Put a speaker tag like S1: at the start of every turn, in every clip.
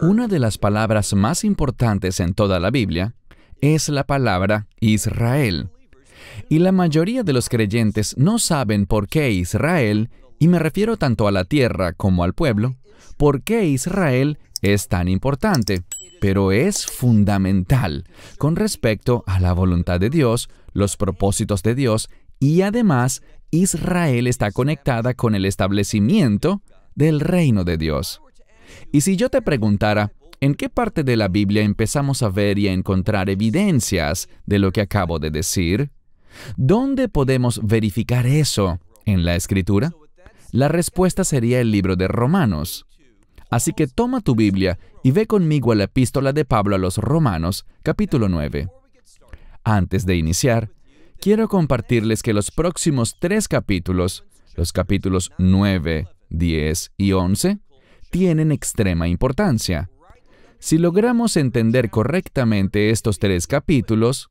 S1: Una de las palabras más importantes en toda la Biblia es la palabra Israel. Y la mayoría de los creyentes no saben por qué Israel, y me refiero tanto a la tierra como al pueblo, por qué Israel es tan importante, pero es fundamental con respecto a la voluntad de Dios, los propósitos de Dios y además Israel está conectada con el establecimiento del reino de Dios. Y si yo te preguntara, ¿en qué parte de la Biblia empezamos a ver y a encontrar evidencias de lo que acabo de decir? ¿Dónde podemos verificar eso? ¿En la Escritura? La respuesta sería el libro de Romanos. Así que toma tu Biblia y ve conmigo a la epístola de Pablo a los Romanos, capítulo 9. Antes de iniciar, quiero compartirles que los próximos tres capítulos, los capítulos 9, 10 y 11, tienen extrema importancia. Si logramos entender correctamente estos tres capítulos,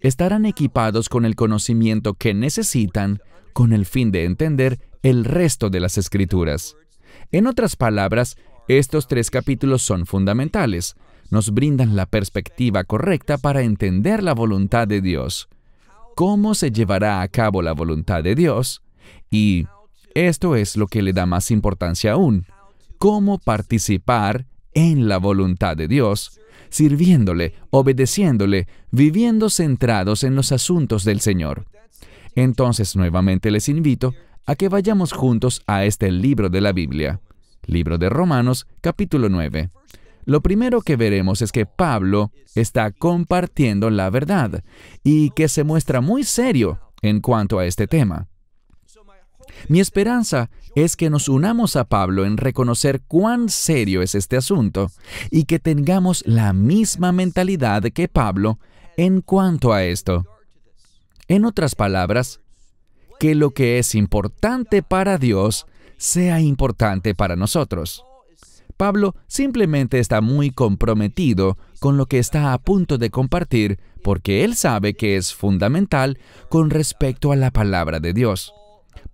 S1: estarán equipados con el conocimiento que necesitan con el fin de entender el resto de las escrituras. En otras palabras, estos tres capítulos son fundamentales, nos brindan la perspectiva correcta para entender la voluntad de Dios, cómo se llevará a cabo la voluntad de Dios, y esto es lo que le da más importancia aún, cómo participar en la voluntad de Dios, sirviéndole, obedeciéndole, viviendo centrados en los asuntos del Señor. Entonces nuevamente les invito a que vayamos juntos a este libro de la Biblia, libro de Romanos capítulo 9. Lo primero que veremos es que Pablo está compartiendo la verdad y que se muestra muy serio en cuanto a este tema. Mi esperanza es que nos unamos a Pablo en reconocer cuán serio es este asunto y que tengamos la misma mentalidad que Pablo en cuanto a esto. En otras palabras, que lo que es importante para Dios sea importante para nosotros. Pablo simplemente está muy comprometido con lo que está a punto de compartir porque él sabe que es fundamental con respecto a la palabra de Dios.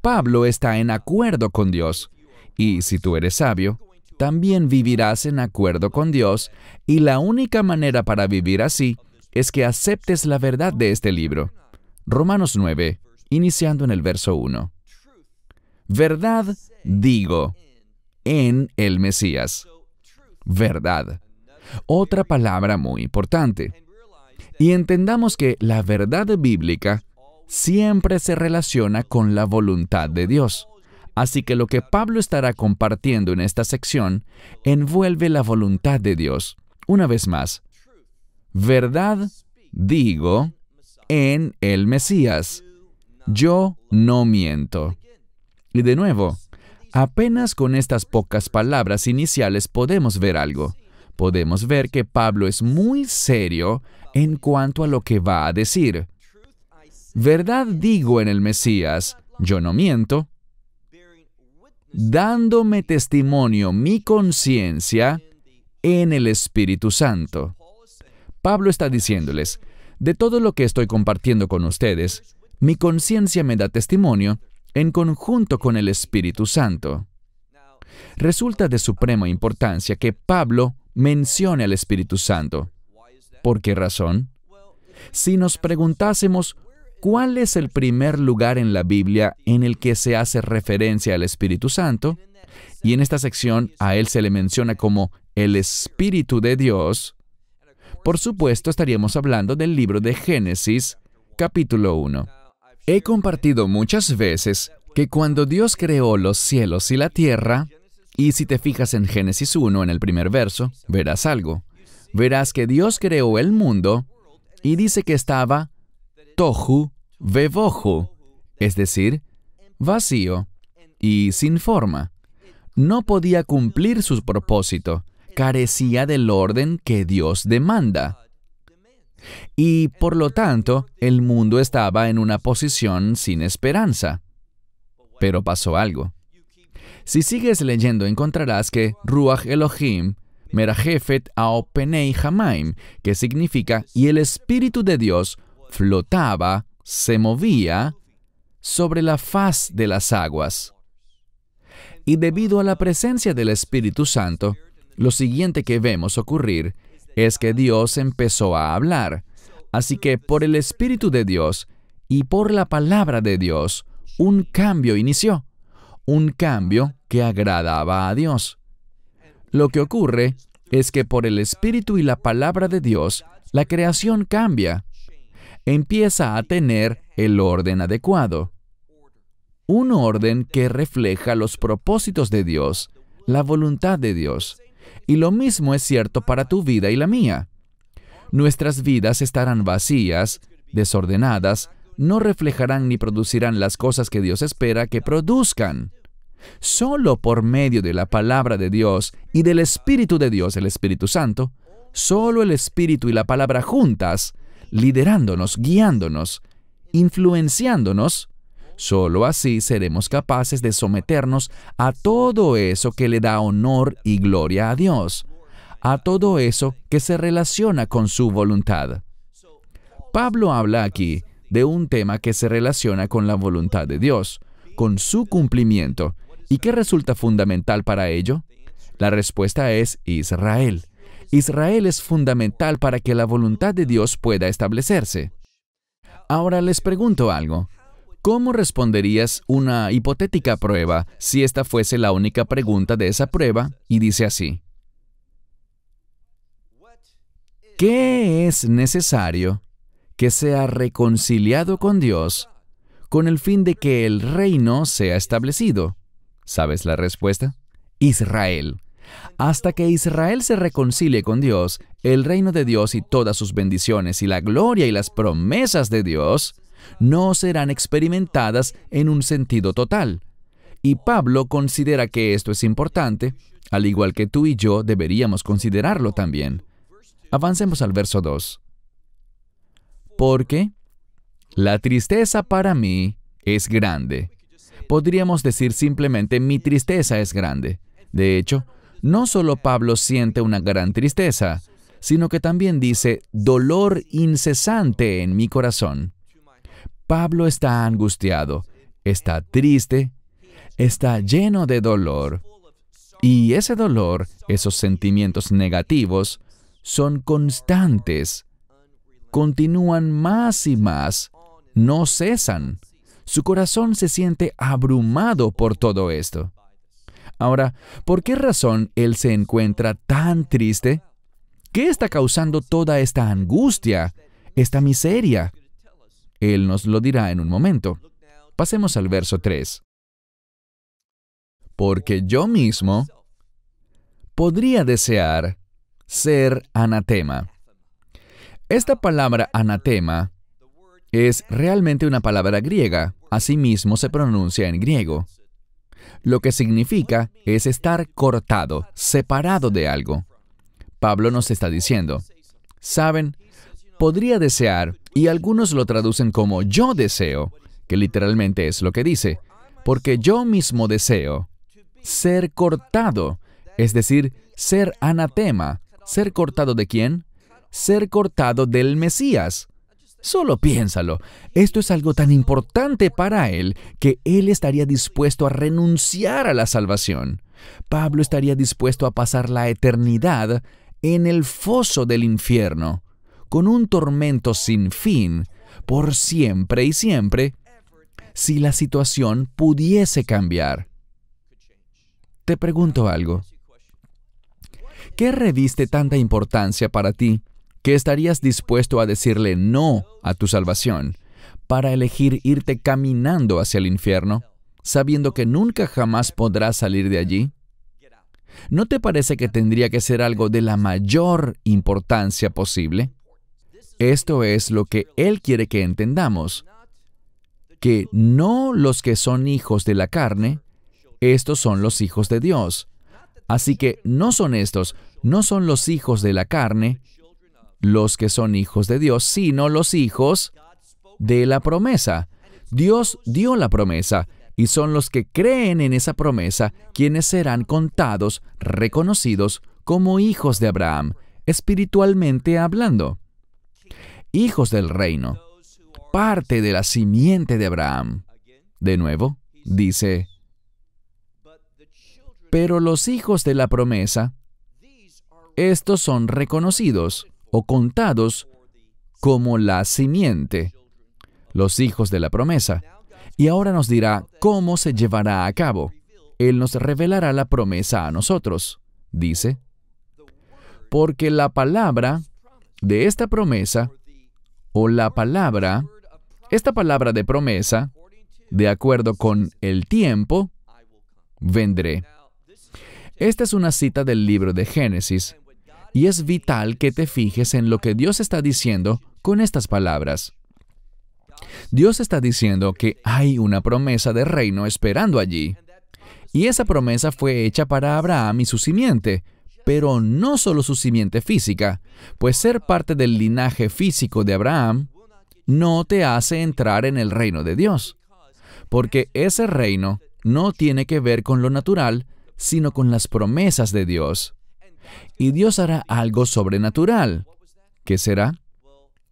S1: Pablo está en acuerdo con Dios. Y si tú eres sabio, también vivirás en acuerdo con Dios, y la única manera para vivir así es que aceptes la verdad de este libro. Romanos 9, iniciando en el verso 1. Verdad digo en el Mesías. Verdad. Otra palabra muy importante. Y entendamos que la verdad bíblica siempre se relaciona con la voluntad de Dios. Así que lo que Pablo estará compartiendo en esta sección envuelve la voluntad de Dios. Una vez más, verdad digo en el Mesías. Yo no miento. Y de nuevo, apenas con estas pocas palabras iniciales podemos ver algo. Podemos ver que Pablo es muy serio en cuanto a lo que va a decir. Verdad digo en el Mesías, yo no miento, dándome testimonio mi conciencia en el Espíritu Santo. Pablo está diciéndoles, de todo lo que estoy compartiendo con ustedes, mi conciencia me da testimonio en conjunto con el Espíritu Santo. Resulta de suprema importancia que Pablo mencione al Espíritu Santo. ¿Por qué razón? Si nos preguntásemos ¿Cuál es el primer lugar en la Biblia en el que se hace referencia al Espíritu Santo? Y en esta sección a él se le menciona como el Espíritu de Dios. Por supuesto, estaríamos hablando del libro de Génesis, capítulo 1. He compartido muchas veces que cuando Dios creó los cielos y la tierra, y si te fijas en Génesis 1, en el primer verso, verás algo. Verás que Dios creó el mundo y dice que estaba tohu vebohu, es decir, vacío y sin forma. No podía cumplir su propósito, carecía del orden que Dios demanda. Y por lo tanto, el mundo estaba en una posición sin esperanza. Pero pasó algo. Si sigues leyendo encontrarás que Ruach Elohim, Merajefet Aopenei Hamaim, que significa y el Espíritu de Dios flotaba, se movía sobre la faz de las aguas. Y debido a la presencia del Espíritu Santo, lo siguiente que vemos ocurrir es que Dios empezó a hablar. Así que por el Espíritu de Dios y por la palabra de Dios, un cambio inició, un cambio que agradaba a Dios. Lo que ocurre es que por el Espíritu y la palabra de Dios, la creación cambia empieza a tener el orden adecuado. Un orden que refleja los propósitos de Dios, la voluntad de Dios. Y lo mismo es cierto para tu vida y la mía. Nuestras vidas estarán vacías, desordenadas, no reflejarán ni producirán las cosas que Dios espera que produzcan. Solo por medio de la palabra de Dios y del Espíritu de Dios, el Espíritu Santo, solo el Espíritu y la palabra juntas liderándonos, guiándonos, influenciándonos, solo así seremos capaces de someternos a todo eso que le da honor y gloria a Dios, a todo eso que se relaciona con su voluntad. Pablo habla aquí de un tema que se relaciona con la voluntad de Dios, con su cumplimiento. ¿Y qué resulta fundamental para ello? La respuesta es Israel. Israel es fundamental para que la voluntad de Dios pueda establecerse. Ahora les pregunto algo. ¿Cómo responderías una hipotética prueba si esta fuese la única pregunta de esa prueba? Y dice así. ¿Qué es necesario que sea reconciliado con Dios con el fin de que el reino sea establecido? ¿Sabes la respuesta? Israel. Hasta que Israel se reconcilie con Dios, el reino de Dios y todas sus bendiciones y la gloria y las promesas de Dios no serán experimentadas en un sentido total. Y Pablo considera que esto es importante, al igual que tú y yo deberíamos considerarlo también. Avancemos al verso 2. Porque la tristeza para mí es grande. Podríamos decir simplemente mi tristeza es grande. De hecho, no solo Pablo siente una gran tristeza, sino que también dice dolor incesante en mi corazón. Pablo está angustiado, está triste, está lleno de dolor. Y ese dolor, esos sentimientos negativos, son constantes, continúan más y más, no cesan. Su corazón se siente abrumado por todo esto. Ahora, ¿por qué razón él se encuentra tan triste? ¿Qué está causando toda esta angustia, esta miseria? Él nos lo dirá en un momento. Pasemos al verso 3. Porque yo mismo podría desear ser anatema. Esta palabra anatema es realmente una palabra griega, asimismo se pronuncia en griego lo que significa es estar cortado, separado de algo. Pablo nos está diciendo, ¿saben? Podría desear, y algunos lo traducen como yo deseo, que literalmente es lo que dice, porque yo mismo deseo ser cortado, es decir, ser anatema. ¿Ser cortado de quién? Ser cortado del Mesías. Solo piénsalo, esto es algo tan importante para él que él estaría dispuesto a renunciar a la salvación. Pablo estaría dispuesto a pasar la eternidad en el foso del infierno, con un tormento sin fin, por siempre y siempre, si la situación pudiese cambiar. Te pregunto algo. ¿Qué reviste tanta importancia para ti? que estarías dispuesto a decirle no a tu salvación para elegir irte caminando hacia el infierno, sabiendo que nunca jamás podrás salir de allí? ¿No te parece que tendría que ser algo de la mayor importancia posible? Esto es lo que Él quiere que entendamos, que no los que son hijos de la carne, estos son los hijos de Dios. Así que no son estos, no son los hijos de la carne, los que son hijos de Dios, sino los hijos de la promesa. Dios dio la promesa y son los que creen en esa promesa quienes serán contados, reconocidos como hijos de Abraham, espiritualmente hablando. Hijos del reino, parte de la simiente de Abraham. De nuevo, dice, pero los hijos de la promesa, estos son reconocidos o contados como la simiente, los hijos de la promesa. Y ahora nos dirá cómo se llevará a cabo. Él nos revelará la promesa a nosotros, dice. Porque la palabra de esta promesa, o la palabra, esta palabra de promesa, de acuerdo con el tiempo, vendré. Esta es una cita del libro de Génesis, y es vital que te fijes en lo que Dios está diciendo con estas palabras. Dios está diciendo que hay una promesa de reino esperando allí. Y esa promesa fue hecha para Abraham y su simiente, pero no solo su simiente física, pues ser parte del linaje físico de Abraham no te hace entrar en el reino de Dios, porque ese reino no tiene que ver con lo natural, sino con las promesas de Dios y Dios hará algo sobrenatural. ¿Qué será?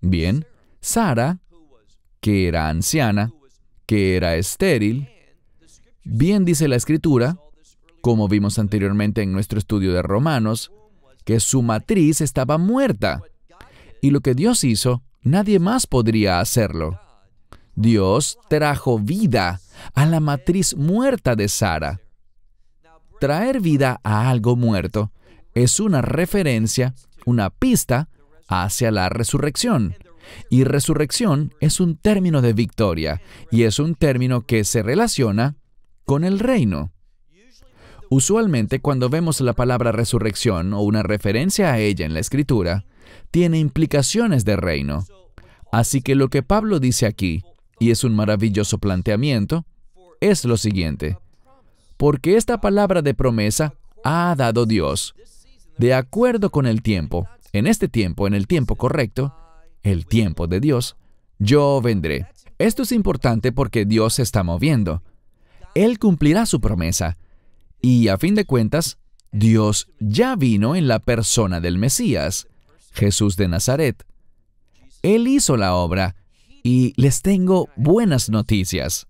S1: Bien, Sara, que era anciana, que era estéril, bien dice la escritura, como vimos anteriormente en nuestro estudio de Romanos, que su matriz estaba muerta. Y lo que Dios hizo, nadie más podría hacerlo. Dios trajo vida a la matriz muerta de Sara. Traer vida a algo muerto es una referencia, una pista hacia la resurrección. Y resurrección es un término de victoria y es un término que se relaciona con el reino. Usualmente cuando vemos la palabra resurrección o una referencia a ella en la escritura, tiene implicaciones de reino. Así que lo que Pablo dice aquí, y es un maravilloso planteamiento, es lo siguiente. Porque esta palabra de promesa ha dado Dios, de acuerdo con el tiempo, en este tiempo, en el tiempo correcto, el tiempo de Dios, yo vendré. Esto es importante porque Dios se está moviendo. Él cumplirá su promesa. Y a fin de cuentas, Dios ya vino en la persona del Mesías, Jesús de Nazaret. Él hizo la obra y les tengo buenas noticias.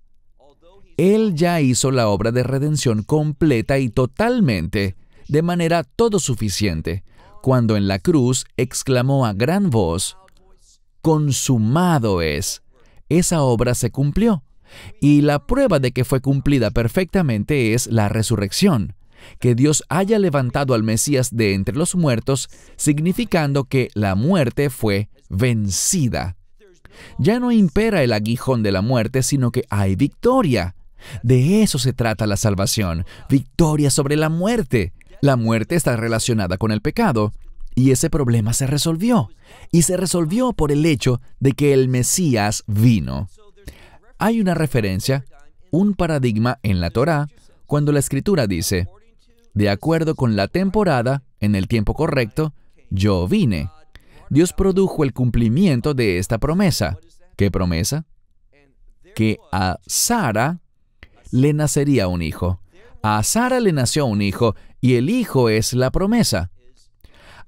S1: Él ya hizo la obra de redención completa y totalmente de manera todo suficiente, cuando en la cruz exclamó a gran voz, Consumado es. Esa obra se cumplió. Y la prueba de que fue cumplida perfectamente es la resurrección. Que Dios haya levantado al Mesías de entre los muertos, significando que la muerte fue vencida. Ya no impera el aguijón de la muerte, sino que hay victoria. De eso se trata la salvación, victoria sobre la muerte. La muerte está relacionada con el pecado y ese problema se resolvió. Y se resolvió por el hecho de que el Mesías vino. Hay una referencia, un paradigma en la Torá, cuando la escritura dice, de acuerdo con la temporada, en el tiempo correcto, yo vine. Dios produjo el cumplimiento de esta promesa. ¿Qué promesa? Que a Sara le nacería un hijo. A Sara le nació un hijo y el hijo es la promesa.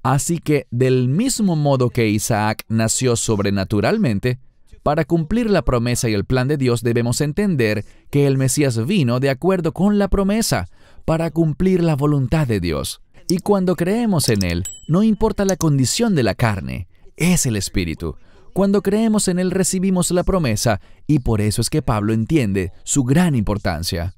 S1: Así que del mismo modo que Isaac nació sobrenaturalmente, para cumplir la promesa y el plan de Dios debemos entender que el Mesías vino de acuerdo con la promesa, para cumplir la voluntad de Dios. Y cuando creemos en Él, no importa la condición de la carne, es el Espíritu. Cuando creemos en Él recibimos la promesa y por eso es que Pablo entiende su gran importancia